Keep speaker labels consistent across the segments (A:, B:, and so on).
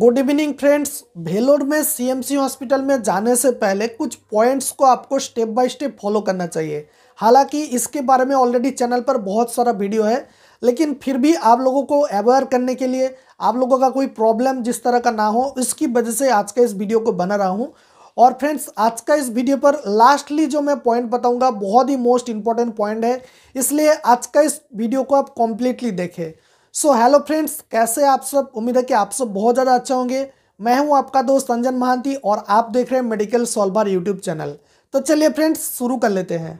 A: good evening friends भेलोर में CMC hospital में जाने से पहले कुछ पॉइंट्स को आपको स्टेप बाय स्टेप फॉलो करना चाहिए हालांकि इसके बारे में ऑलरेडी चैनल पर बहुत सारा वीडियो है लेकिन फिर भी आप लोगों को अवेयर करने के लिए आप लोगों का कोई प्रॉब्लम जिस तरह का ना हो इसकी वजह से आज का इस वीडियो को बना रहा हूँ और फ्रेंड्स आज का इस वीडियो पर लास्टली जो मैं पॉइंट बताऊँगा बहुत ही मोस्ट इंपॉर्टेंट पॉइंट है इसलिए आज का इस वीडियो को आप कॉम्प्लीटली देखें सो हेलो फ्रेंड्स कैसे आप सब उम्मीद है कि आप सब बहुत ज़्यादा अच्छा होंगे मैं हूं आपका दोस्त अंजन महांती और आप देख रहे हैं मेडिकल सॉल्वर यूट्यूब चैनल तो चलिए फ्रेंड्स शुरू कर लेते हैं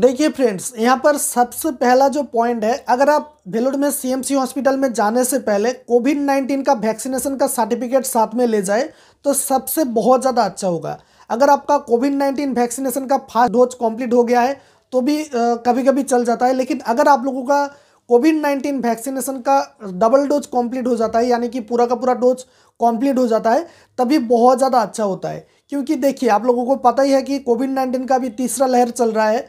A: देखिए फ्रेंड्स यहाँ पर सबसे पहला जो पॉइंट है अगर आप भेलोड में सीएमसी हॉस्पिटल में जाने से पहले कोविड नाइन्टीन का वैक्सीनेशन का सर्टिफिकेट साथ में ले जाए तो सबसे बहुत ज़्यादा अच्छा होगा अगर आपका कोविड नाइन्टीन वैक्सीनेशन का फास्ट डोज कम्प्लीट हो गया है तो भी आ, कभी कभी चल जाता है लेकिन अगर आप लोगों का कोविड नाइन्टीन वैक्सीनेशन का डबल डोज कंप्लीट हो जाता है यानी कि पूरा का पूरा डोज कंप्लीट हो जाता है तभी बहुत ज़्यादा अच्छा होता है क्योंकि देखिए आप लोगों को पता ही है कि कोविड नाइन्टीन का भी तीसरा लहर चल रहा है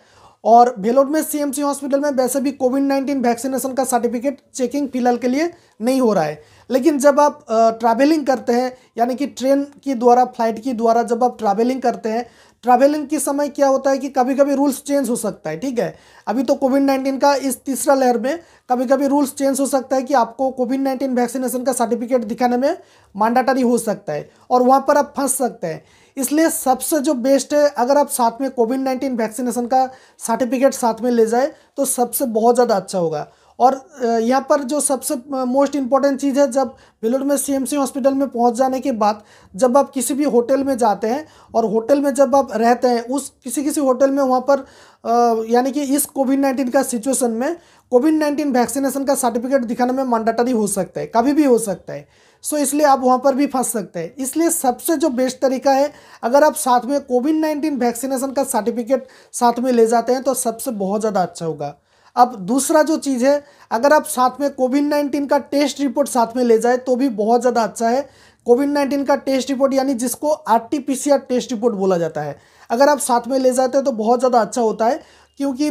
A: और भेलोड में सीएमसी हॉस्पिटल में वैसे भी कोविड नाइन्टीन वैक्सीनेशन का सर्टिफिकेट चेकिंग फिलहाल के लिए नहीं हो रहा है लेकिन जब आप ट्रैवलिंग करते हैं यानी कि ट्रेन के द्वारा फ्लाइट के द्वारा जब आप ट्रैवलिंग करते हैं ट्रैवलिंग के समय क्या होता है कि कभी कभी रूल्स चेंज हो सकता है ठीक है अभी तो कोविड नाइन्टीन का इस तीसरा लहर में कभी कभी रूल्स चेंज हो सकता है कि आपको कोविड नाइन्टीन वैक्सीनेशन का सर्टिफिकेट दिखाने में मांडाटारी हो सकता है और वहाँ पर आप फंस सकते हैं इसलिए सबसे जो बेस्ट है अगर आप साथ में कोविड नाइन्टीन वैक्सीनेशन का सर्टिफिकेट साथ में ले जाए तो सबसे बहुत ज़्यादा अच्छा होगा और यहाँ पर जो सबसे मोस्ट इम्पॉर्टेंट चीज़ है जब बेलोर में सीएमसी हॉस्पिटल में पहुँच जाने के बाद जब आप किसी भी होटल में जाते हैं और होटल में जब आप रहते हैं उस किसी किसी होटल में वहाँ पर यानी कि इस कोविड नाइन्टीन का सिचुएशन में कोविड नाइन्टीन वैक्सीनेशन का सर्टिफिकेट दिखाने में मैंडेटरी हो सकता है कभी भी हो सकता है सो so, इसलिए आप वहाँ पर भी फंस सकते हैं इसलिए सबसे जो बेस्ट तरीका है अगर आप साथ में कोविड नाइन्टीन वैक्सीनेशन का सर्टिफिकेट साथ में ले जाते हैं तो सबसे बहुत ज़्यादा अच्छा होगा अब दूसरा जो चीज़ है अगर आप साथ में कोविड नाइन्टीन का टेस्ट रिपोर्ट साथ में ले जाए तो भी बहुत ज़्यादा अच्छा है कोविड नाइन्टीन का टेस्ट रिपोर्ट यानी जिसको आर टेस्ट रिपोर्ट बोला जाता है अगर आप साथ में ले जाते हैं तो बहुत ज़्यादा अच्छा होता है क्योंकि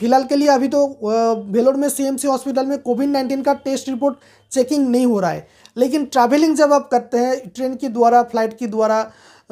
A: फिलहाल के लिए अभी तो भेलोर में सीएमसी हॉस्पिटल में कोविड नाइन्टीन का टेस्ट रिपोर्ट चेकिंग नहीं हो रहा है लेकिन ट्रैवलिंग जब आप करते हैं ट्रेन के द्वारा फ्लाइट के द्वारा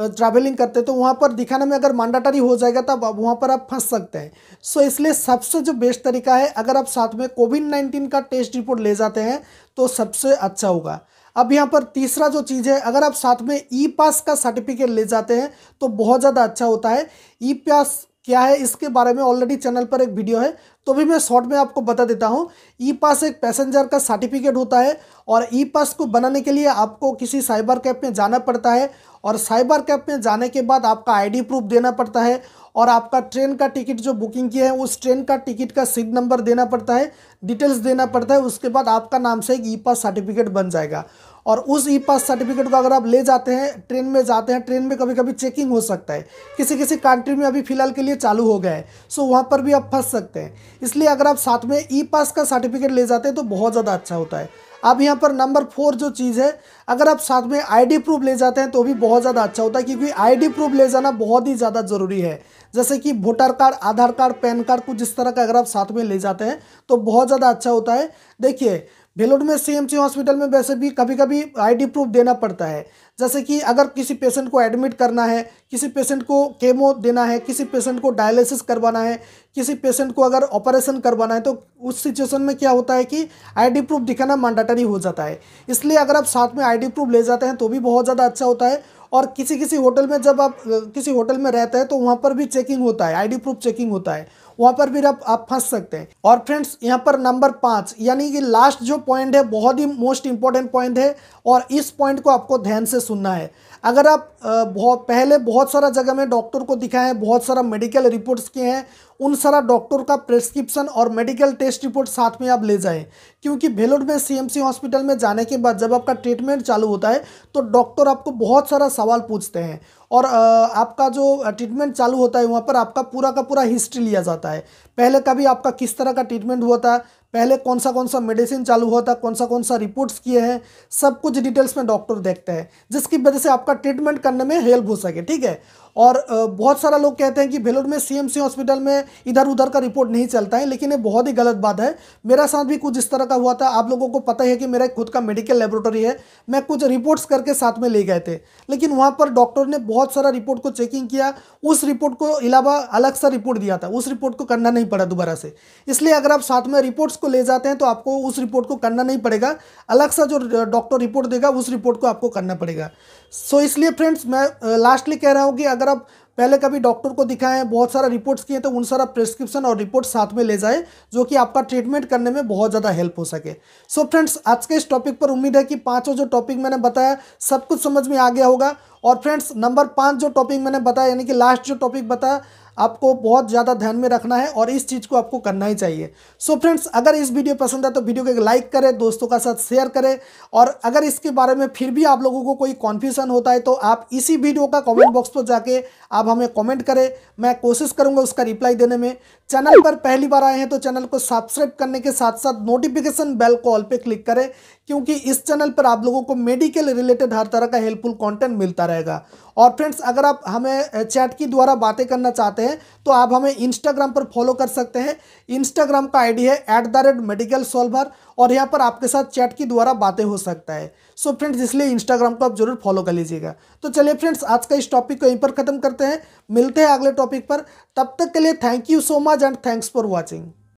A: ट्रैवलिंग करते हैं तो वहाँ पर दिखाने में अगर मैंडाटरी हो जाएगा तब अब वहाँ पर आप फंस सकते हैं सो इसलिए सबसे जो बेस्ट तरीका है अगर आप साथ में कोविड नाइन्टीन का टेस्ट रिपोर्ट ले जाते हैं तो सबसे अच्छा होगा अब यहाँ पर तीसरा जो चीज़ है अगर आप साथ में ई पास का सर्टिफिकेट ले जाते हैं तो बहुत ज़्यादा अच्छा होता है ई पास क्या है इसके बारे में ऑलरेडी चैनल पर एक वीडियो है तो भी मैं शॉर्ट में आपको बता देता हूँ ई पास एक पैसेंजर का सर्टिफिकेट होता है और ई पास को बनाने के लिए आपको किसी साइबर कैप में जाना पड़ता है और साइबर कैप में जाने के बाद आपका आईडी प्रूफ देना पड़ता है और आपका ट्रेन का टिकट जो बुकिंग किया है उस ट्रेन का टिकट का सीट नंबर देना पड़ता है डिटेल्स देना पड़ता है उसके बाद आपका नाम से एक ई पास सर्टिफिकेट बन जाएगा और उस ई पास सर्टिफिकेट को अगर आप ले जाते हैं ट्रेन में जाते हैं ट्रेन में कभी कभी चेकिंग हो सकता है किसी किसी कंट्री में अभी फ़िलहाल के लिए चालू हो गया है सो वहाँ पर भी आप फंस सकते हैं इसलिए अगर आप साथ में ई पास का सर्टिफिकेट ले जाते हैं तो बहुत ज़्यादा अच्छा होता है अब यहाँ पर नंबर फोर जो चीज़ है अगर आप साथ में आईडी प्रूफ ले जाते हैं तो भी बहुत ज़्यादा अच्छा होता है क्योंकि आईडी प्रूफ ले जाना बहुत ही ज़्यादा ज़रूरी है जैसे कि voter card Aadhaar card PAN card कुछ इस तरह का अगर आप साथ में ले जाते हैं तो बहुत ज़्यादा अच्छा होता है देखिए भेलोड में सीएमसी हॉस्पिटल में वैसे भी कभी कभी आईडी प्रूफ देना पड़ता है जैसे कि अगर किसी पेशेंट को एडमिट करना है किसी पेशेंट को केमो देना है किसी पेशेंट को डायलिसिस करवाना है किसी पेशेंट को अगर ऑपरेशन करवाना है तो उस सिचुएशन में क्या होता है कि आईडी प्रूफ दिखाना मैंडेटरी हो जाता है इसलिए अगर आप साथ में आईडी प्रूफ ले जाते हैं तो भी बहुत ज़्यादा अच्छा होता है और किसी किसी होटल में जब आप किसी होटल में रहते हैं तो वहाँ पर भी चेकिंग होता है आई प्रूफ चेकिंग होता है वहाँ पर भी आप फंस सकते हैं और फ्रेंड्स यहाँ पर नंबर पाँच यानी कि लास्ट जो पॉइंट है बहुत ही मोस्ट इंपॉर्टेंट पॉइंट है और इस पॉइंट को आपको ध्यान से सुनना है अगर आप बहुत पहले बहुत सारा जगह में डॉक्टर को दिखाए हैं बहुत सारा मेडिकल रिपोर्ट्स किए हैं उन सारा डॉक्टर का प्रेस्क्रिप्शन और मेडिकल टेस्ट रिपोर्ट साथ में आप ले जाएं क्योंकि भेलोड में सीएमसी हॉस्पिटल में जाने के बाद जब आपका ट्रीटमेंट चालू होता है तो डॉक्टर आपको बहुत सारा सवाल पूछते हैं और आपका जो ट्रीटमेंट चालू होता है वहाँ पर आपका पूरा का पूरा हिस्ट्री लिया जाता है पहले कभी आपका किस तरह का ट्रीटमेंट हुआ था पहले कौन सा कौन सा मेडिसिन चालू हुआ था कौन सा कौन सा रिपोर्ट्स किए हैं सब कुछ डिटेल्स में डॉक्टर देखते हैं जिसकी वजह से आपका ट्रीटमेंट करने में हेल्प हो सके ठीक है और बहुत सारा लोग कहते हैं कि भेलोर में सीएमसी हॉस्पिटल में इधर उधर का रिपोर्ट नहीं चलता है लेकिन ये बहुत ही गलत बात है मेरा साथ भी कुछ इस तरह का हुआ था आप लोगों को पता है कि मेरा खुद का मेडिकल लेबोरेटरी है मैं कुछ रिपोर्ट्स करके साथ में ले गए थे लेकिन वहाँ पर डॉक्टर ने बहुत सारा रिपोर्ट को चेकिंग किया उस रिपोर्ट को अलावा अलग सा रिपोर्ट दिया था उस रिपोर्ट को करना नहीं पड़ा दोबारा से इसलिए अगर आप साथ में रिपोर्ट्स को को ले जाते हैं तो आपको उस रिपोर्ट को करना नहीं पड़ेगा अलग सा जो डॉक्टर रिपोर्ट देगा उस रिपोर्ट को आपको करना पड़ेगा सो so, इसलिए फ्रेंड्स मैं लास्टली कह रहा हूँ कि अगर आप पहले कभी डॉक्टर को दिखाएं बहुत सारा रिपोर्ट्स किए तो उन सारा प्रिस्क्रिप्शन और रिपोर्ट साथ में ले जाएं जो कि आपका ट्रीटमेंट करने में बहुत ज़्यादा हेल्प हो सके सो so, फ्रेंड्स आज के इस टॉपिक पर उम्मीद है कि पांचों जो टॉपिक मैंने बताया सब कुछ समझ में आ गया होगा और फ्रेंड्स नंबर पाँच जो टॉपिक मैंने बताया यानी कि लास्ट जो टॉपिक बताया आपको बहुत ज़्यादा ध्यान में रखना है और इस चीज़ को आपको करना ही चाहिए सो so फ्रेंड्स अगर इस वीडियो पसंद है तो वीडियो को एक लाइक करें दोस्तों का साथ शेयर करें और अगर इसके बारे में फिर भी आप लोगों को कोई कॉन्फ्यूजन होता है तो आप इसी वीडियो का कमेंट बॉक्स पर जाके आप हमें कमेंट करें मैं कोशिश करूँगा उसका रिप्लाई देने में चैनल पर पहली बार आए हैं तो चैनल को सब्सक्राइब करने के साथ साथ नोटिफिकेशन बेल को ऑल पर क्लिक करें क्योंकि इस चैनल पर आप लोगों को मेडिकल रिलेटेड हर तरह का हेल्पफुल कॉन्टेंट मिलता है रहेगा और फ्रेंड्स अगर आप हमें चैट के द्वारा बातें करना चाहते हैं तो आप हमें इंस्टाग्राम पर फॉलो कर सकते हैं इंस्टाग्राम का आईडी है at the rate medical solver और यहाँ पर आपके साथ चैट के द्वारा बातें हो सकता है सो फ्रेंड्स इसलिए इंस्टाग्राम को आप जरूर फॉलो कर लीजिएगा तो चलिए फ्रेंड्स आज का इस टॉपिक को यहीं पर ख़त्म करते हैं मिलते हैं अगले टॉपिक पर तब तक के लिए thank you so much and thanks for watching